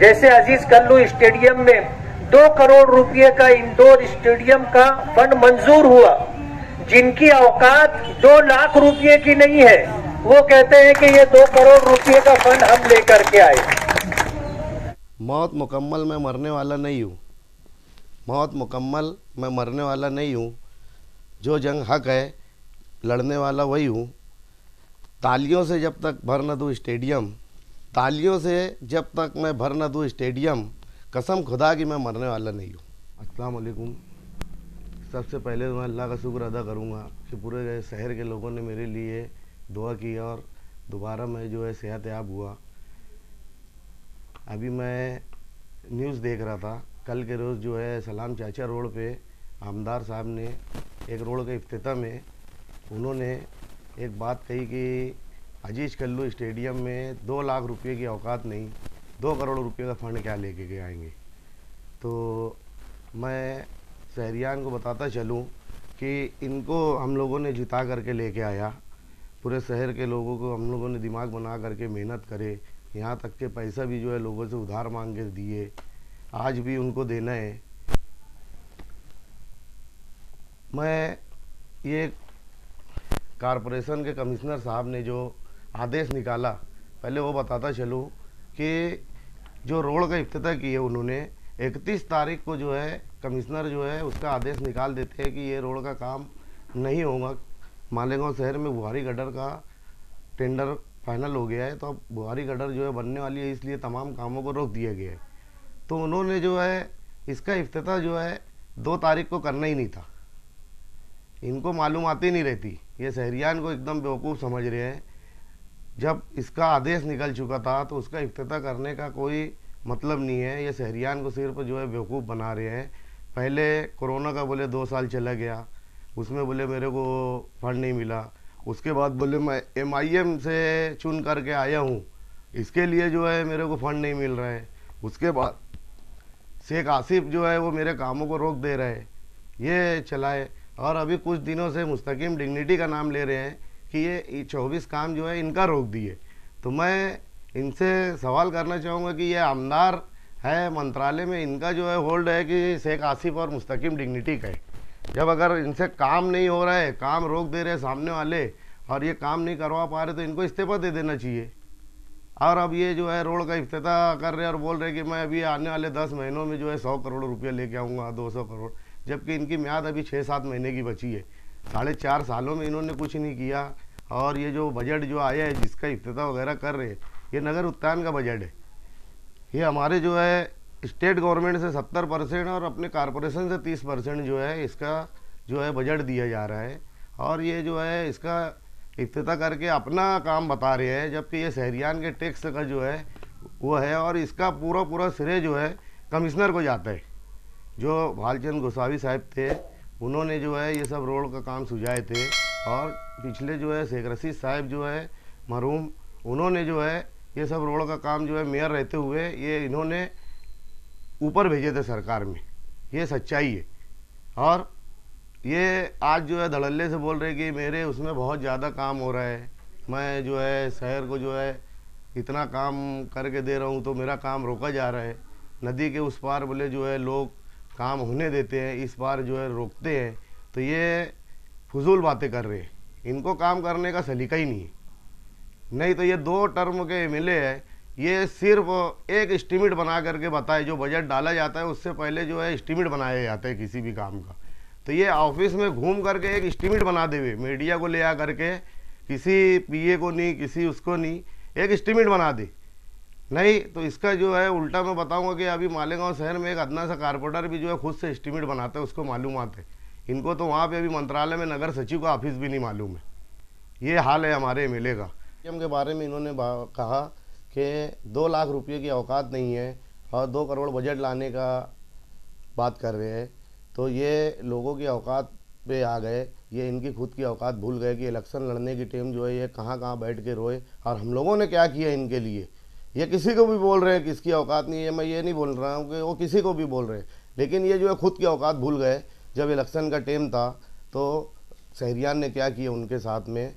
जैसे अजीज कल्लू स्टेडियम में दो करोड़ रुपए का इंदौर स्टेडियम का फंड मंजूर हुआ जिनकी औकात दो लाख रुपए की नहीं है वो कहते हैं कि ये दो करोड़ रुपए का फंड हम लेकर के आए मौत मुकम्मल मैं मरने वाला नहीं हूँ मौत मुकम्मल मैं मरने वाला नहीं हूँ जो जंग हक है लड़ने वाला वही हूँ तालियों से जब तक भर न दूँ स्टेडियम तालियों से जब तक मैं भर ना दूँ स्टेडियम कसम खुदा की मैं मरने वाला नहीं हूँ असलकुम सबसे पहले तो मैं अल्लाह का शुक्र अदा करूँगा कि पूरे शहर के लोगों ने मेरे लिए दुआ की और दोबारा मैं जो है सेहत याब हुआ अभी मैं न्यूज़ देख रहा था कल के रोज़ जो है सलाम चाचा रोड पे आमदार साहब ने एक रोड के अफ्ताह में उन्होंने एक बात कही कि अजीज कल्लू स्टेडियम में दो लाख रुपए की औकात नहीं दो करोड़ रुपए का फ़ंड क्या लेके के आएंगे तो मैं शहरियान को बताता चलूँ कि इनको हम लोगों ने जिता करके लेके आया पूरे शहर के लोगों को हम लोगों ने दिमाग बना करके मेहनत करे यहाँ तक के पैसा भी जो है लोगों से उधार मांग के दिए आज भी उनको देना है मैं ये कॉरपोरेशन के कमिश्नर साहब ने जो आदेश निकाला पहले वो बताता चलूँ कि जो रोड का इफ्तः की है उन्होंने इकतीस तारीख को जो है कमिश्नर जो है उसका आदेश निकाल देते हैं कि ये रोड का काम नहीं होगा मालेगांव शहर में बुहारी गडर का टेंडर फाइनल हो गया है तो अब बुहारी गडर जो है बनने वाली है इसलिए तमाम कामों को रोक दिया गया है तो उन्होंने जो है इसका अफ्ताह जो है दो तारीख को करना ही नहीं था इनको मालूम आती नहीं रहती ये शहरियान को एकदम बेवकूफ़ समझ रहे हैं जब इसका आदेश निकल चुका था तो उसका इफ्तः करने का कोई मतलब नहीं है ये शहरियान को सिर्फ जो है बेवकूफ़ बना रहे हैं पहले कोरोना का बोले दो साल चला गया उसमें बोले मेरे को फंड नहीं मिला उसके बाद बोले मैं एम आई एम से चुन करके आया हूँ इसके लिए जो है मेरे को फंड नहीं मिल रहा है उसके बाद शेख आसिफ जो है वो मेरे कामों को रोक दे रहे ये चलाए और अभी कुछ दिनों से मुस्तकीम डिग्निटी का नाम ले रहे हैं कि ये चौबीस काम जो है इनका रोक दिए तो मैं इनसे सवाल करना चाहूँगा कि ये आमदार है मंत्रालय में इनका जो है होल्ड है कि शेख आसिफ और मुस्तकिम डिग्निटी का है जब अगर इनसे काम नहीं हो रहा है काम रोक दे रहे सामने वाले और ये काम नहीं करवा पा रहे तो इनको इस्तीफा दे देना चाहिए और अब ये जो है रोड का अफ्ताह कर रहे और बोल रहे कि मैं अभी आने वाले दस महीनों में जो है सौ करोड़ रुपया लेके आऊँगा दो सौ करोड़ जबकि इनकी म्याद अभी छः सात महीने की बची है साढ़े चार सालों में इन्होंने कुछ नहीं किया और ये जो बजट जो आया है जिसका इफ्तः वगैरह कर रहे हैं ये नगर उत्थान का बजट है ये हमारे जो है स्टेट गवर्नमेंट से सत्तर परसेंट और अपने कॉरपोरेशन से तीस परसेंट जो है इसका जो है बजट दिया जा रहा है और ये जो है इसका इफ्तः करके अपना काम बता रहे हैं जबकि ये शहरियान के टैक्स का जो है वो है और इसका पूरा पूरा श्रेय जो है कमिश्नर को जाता है जो भालचंद गोसावी साहब थे उन्होंने जो है ये सब रोड का काम सुझाए थे और पिछले जो है शेख रशीद साहब जो है मरूम उन्होंने जो है ये सब रोड का काम जो है मेयर रहते हुए ये इन्होंने ऊपर भेजे थे सरकार में ये सच्चाई है और ये आज जो है धड़ल्ले से बोल रहे कि मेरे उसमें बहुत ज़्यादा काम हो रहा है मैं जो है शहर को जो है इतना काम करके दे रहा हूँ तो मेरा काम रोका जा रहा है नदी के उस पार बोले जो है लोग काम होने देते हैं इस बार जो है रोकते हैं तो ये फजूल बातें कर रहे हैं इनको काम करने का सलीका ही नहीं है नहीं तो ये दो टर्म के एम है ये सिर्फ एक इस्टीमेट बना करके बताए जो बजट डाला जाता है उससे पहले जो है इस्टीमेट बनाया जाता है किसी भी काम का तो ये ऑफिस में घूम करके एक इस्टीमेट बना देवे मीडिया को ले आ करके किसी पीए को नहीं किसी उसको नहीं एक इस्टीमेट बना दे नहीं तो इसका जो है उल्टा मैं बताऊंगा कि अभी मालेगांव शहर में एक अदना सा कारपोरेटर भी जो है खुद से एस्टिमेट बनाता है उसको मालूम है इनको तो वहाँ पे अभी मंत्रालय में नगर सचिव का ऑफिस भी नहीं मालूम है ये हाल है हमारे एम एल का के बारे में इन्होंने कहा कि दो लाख रुपये की औकात नहीं है और दो करोड़ बजट लाने का बात कर रहे हैं तो ये लोगों की औकात पे आ गए ये इनकी खुद की औकात भूल गए कि इलेक्शन लड़ने की टीम जो है ये कहाँ कहाँ बैठ के रोए और हम लोगों ने क्या किया इनके लिए ये किसी को भी बोल रहे हैं किसकी औकात नहीं है मैं ये नहीं बोल रहा हूँ कि वो किसी को भी बोल रहे हैं लेकिन ये जो है खुद की औकात भूल गए जब इलेक्शन का टेम था तो शहरियान ने क्या किया उनके साथ में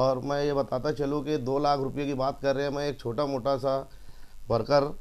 और मैं ये बताता चलूँ कि दो लाख रुपये की बात कर रहे हैं मैं एक छोटा मोटा सा वर्कर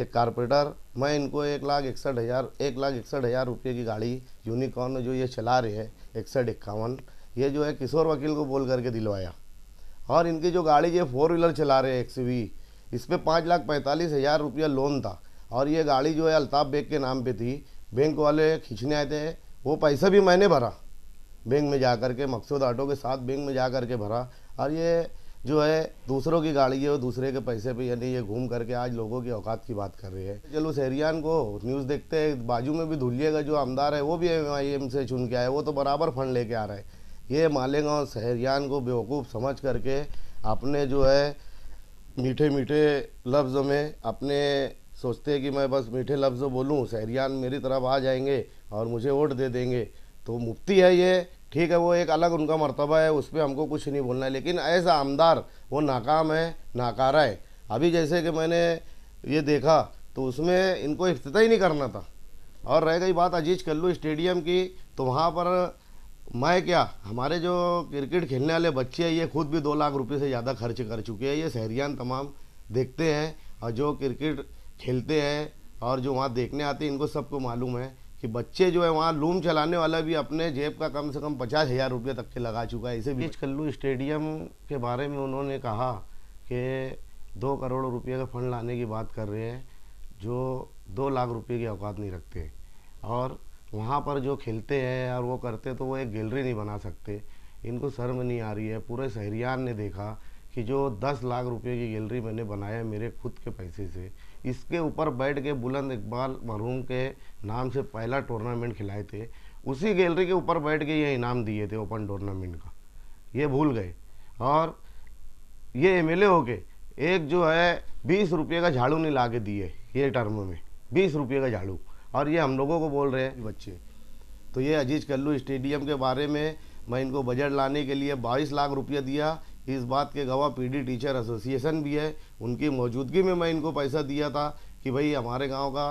एक कारपेटर मैं इनको एक लाख इकसठ हज़ार एक लाख इकसठ हज़ार रुपये की गाड़ी यूनिकॉर्न जो ये चला रहे हैं इकसठ इक्यावन ये जो है किशोर वकील को बोल करके दिलवाया और इनकी जो गाड़ी ये फोर व्हीलर चला रहे हैं एक्स वी इस पर पाँच लाख पैंतालीस हज़ार रुपया लोन था और ये गाड़ी जो है अलताफ़ बेग के नाम पे थी बैंक वाले खींचने आए थे वो पैसा भी मैंने भरा बैंक में जा कर के मकसूद ऑटो के साथ बैंक में जा कर के भरा और ये जो है दूसरों की गाड़ी है वो दूसरे के पैसे पे यानी ये घूम करके आज लोगों की औकात की बात कर रही है चलो सहरियान को न्यूज़ देखते हैं बाजू में भी धुलिया जो आमदार है वो भी एम से चुन के आए वो तो बराबर फंड लेके आ रहा है ये मालेगांव सहरियान को बेवकूफ़ समझ करके अपने जो है मीठे मीठे लफ्ज़ में अपने सोचते हैं कि मैं बस मीठे लफ्ज़ बोलूँ सहरियान मेरी तरफ आ जाएंगे और मुझे वोट दे देंगे तो मुफ्ती है ये ठीक है वो एक अलग उनका मरतबा है उस पर हमको कुछ नहीं बोलना है लेकिन ऐसा आमदार वो नाकाम है नाकारा है अभी जैसे कि मैंने ये देखा तो उसमें इनको अफ्त ही नहीं करना था और रह गई बात अजीज कल्लू स्टेडियम की तो वहाँ पर मैं क्या हमारे जो क्रिकेट खेलने वाले बच्चे हैं ये खुद भी दो लाख रुपए से ज़्यादा खर्च कर चुके हैं ये शहरियान तमाम देखते हैं और जो क्रिकेट खेलते हैं और जो वहाँ देखने आते हैं इनको सबको मालूम है कि बच्चे जो है वहाँ लूम चलाने वाला भी अपने जेब का कम से कम पचास हज़ार रुपये तक के लगा चुका है इसे बीच कल्लू स्टेडियम के बारे में उन्होंने कहा कि दो करोड़ रुपये का फंड लाने की बात कर रहे हैं जो दो लाख रुपये की औकात नहीं रखते और वहाँ पर जो खेलते हैं और वो करते तो वो एक गैलरी नहीं बना सकते इनको शर्म नहीं आ रही है पूरे शहरियान ने देखा कि जो दस लाख रुपए की गैलरी मैंने बनाया मेरे खुद के पैसे से इसके ऊपर बैठ के बुलंद इकबाल मरहूम के नाम से पहला टूर्नामेंट खिलाए थे उसी गैलरी के ऊपर बैठ के ये इनाम दिए थे ओपन टूर्नामेंट का ये भूल गए और ये एम एल होके एक जो है बीस रुपये का झाड़ू नहीं ला के दिए ये टर्म में बीस रुपये का झाड़ू और ये हम लोगों को बोल रहे हैं बच्चे तो ये अजीज़ कल्लू स्टेडियम के बारे में मैं इनको बजट लाने के लिए बाईस लाख रुपया दिया इस बात के गवाह पीडी टीचर एसोसिएशन भी है उनकी मौजूदगी में मैं इनको पैसा दिया था कि भाई हमारे गांव का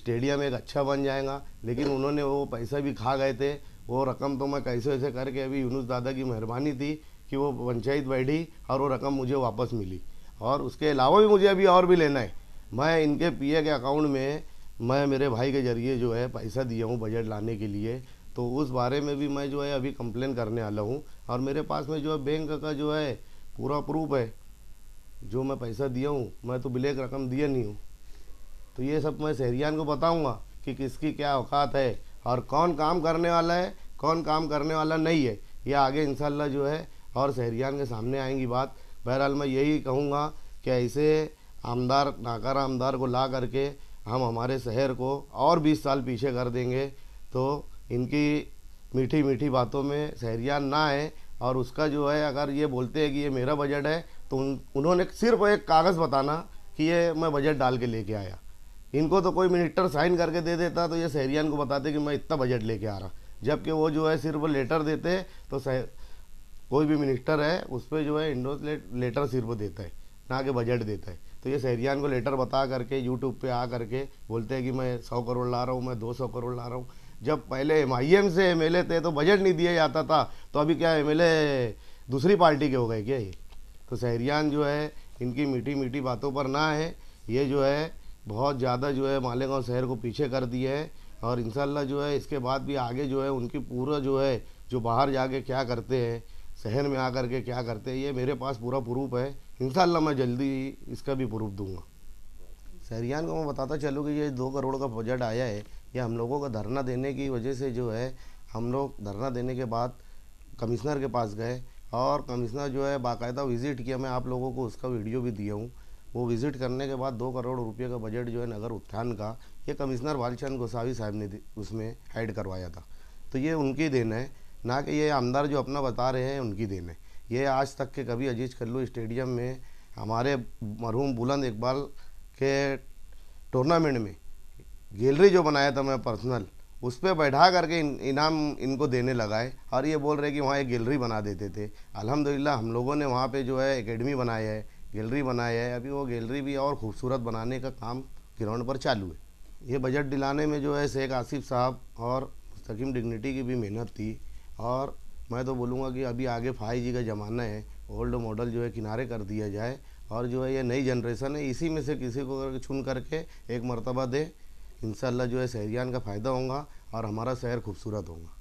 स्टेडियम एक अच्छा बन जाएगा लेकिन उन्होंने वो पैसा भी खा गए थे वो रकम तो मैं कैसे वैसे करके अभी यूनुस दादा की मेहरबानी थी कि वो पंचायत बैठी और वो रकम मुझे वापस मिली और उसके अलावा भी मुझे अभी और भी लेना है मैं इनके पी के अकाउंट में मैं मेरे भाई के ज़रिए जो है पैसा दिया हूँ बजट लाने के लिए तो उस बारे में भी मैं जो है अभी कंप्लेन करने वाला हूँ और मेरे पास में जो है बैंक का जो है पूरा प्रूफ है जो मैं पैसा दिया हूँ मैं तो ब्लैक रकम दिया नहीं हूँ तो ये सब मैं शहरियान को बताऊँगा कि किसकी क्या औकात है और कौन काम करने वाला है कौन काम करने वाला नहीं है ये आगे इंशाल्लाह जो है और शहरियान के सामने आएंगी बात बहरहाल मैं यही कहूँगा कि ऐसे आमदार नाकारा आमदार को ला करके हम हमारे शहर को और 20 साल पीछे कर देंगे तो इनकी मीठी मीठी बातों में शहरियान ना आए और उसका जो है अगर ये बोलते हैं कि ये मेरा बजट है तो उन, उन्होंने सिर्फ एक कागज़ बताना कि ये मैं बजट डाल के लेके आया इनको तो कोई मिनिस्टर साइन करके दे देता तो ये शहरियान को बताते कि मैं इतना बजट लेके आ रहा जबकि वो जो है सिर्फ लेटर देते तो कोई भी मिनिस्टर है उस पर जो है इंडोस लेटर सिर्फ देता है ना कि बजट देता है तो ये सहरियान को लेटर बता करके यूट्यूब पे आ करके बोलते हैं कि मैं सौ करोड़ ला रहा हूँ मैं दो सौ करोड़ ला रहा हूँ जब पहले एम से एम थे तो बजट नहीं दिया जाता था तो अभी क्या एम दूसरी पार्टी के हो गए क्या ये तो सहरियान जो है इनकी मीठी मीठी बातों पर ना है ये जो है बहुत ज़्यादा जो है मालेगांव शहर को पीछे कर दिए है और इन जो है इसके बाद भी आगे जो है उनकी पूरा जो है जो बाहर जाके क्या करते हैं शहर में आकर के क्या करते ये मेरे पास पूरा प्रूफ है इन मैं जल्दी इसका भी प्रूफ दूंगा सहरियान को मैं बताता चलूँ कि ये दो करोड़ का बजट आया है ये हम लोगों का धरना देने की वजह से जो है हम लोग धरना देने के बाद कमिश्नर के पास गए और कमिश्नर जो है बाकायदा विज़िट किया मैं आप लोगों को उसका वीडियो भी दिया हूँ वो विज़िट करने के बाद दो करोड़ रुपये का बजट जो है नगर उत्थान का ये कमिश्नर भालचंद गोसावी साहब ने उसमें ऐड करवाया था तो ये उनकी देन है ना कि ये आमदार जो अपना बता रहे हैं उनकी देने ये आज तक के कभी अजीज कल्लू स्टेडियम में हमारे मरहूम बुलंद इकबाल के टूर्नामेंट में गैलरी जो बनाया था मैं पर्सनल उस पर बैठा करके इन, इनाम इनको देने लगाए और ये बोल रहे कि वहाँ एक गैलरी बना देते थे अलहमदिल्ला हम लोगों ने वहाँ पे जो है एकेडमी बनाई है गैलरी बनाई है अभी वो गैलरी भी और खूबसूरत बनाने का काम ग्राउंड पर चालू है ये बजट दिलाने में जो है शेख आसिफ साहब और मुस्तकिम डिग्निटी की भी मेहनत थी और मैं तो बोलूँगा कि अभी आगे फाइव जी का ज़माना है ओल्ड मॉडल जो है किनारे कर दिया जाए और जो है ये नई जनरेशन है इसी में से किसी को कर चुन करके एक मरतबा दे इन जो है शहरियान का फ़ायदा होगा और हमारा शहर खूबसूरत होगा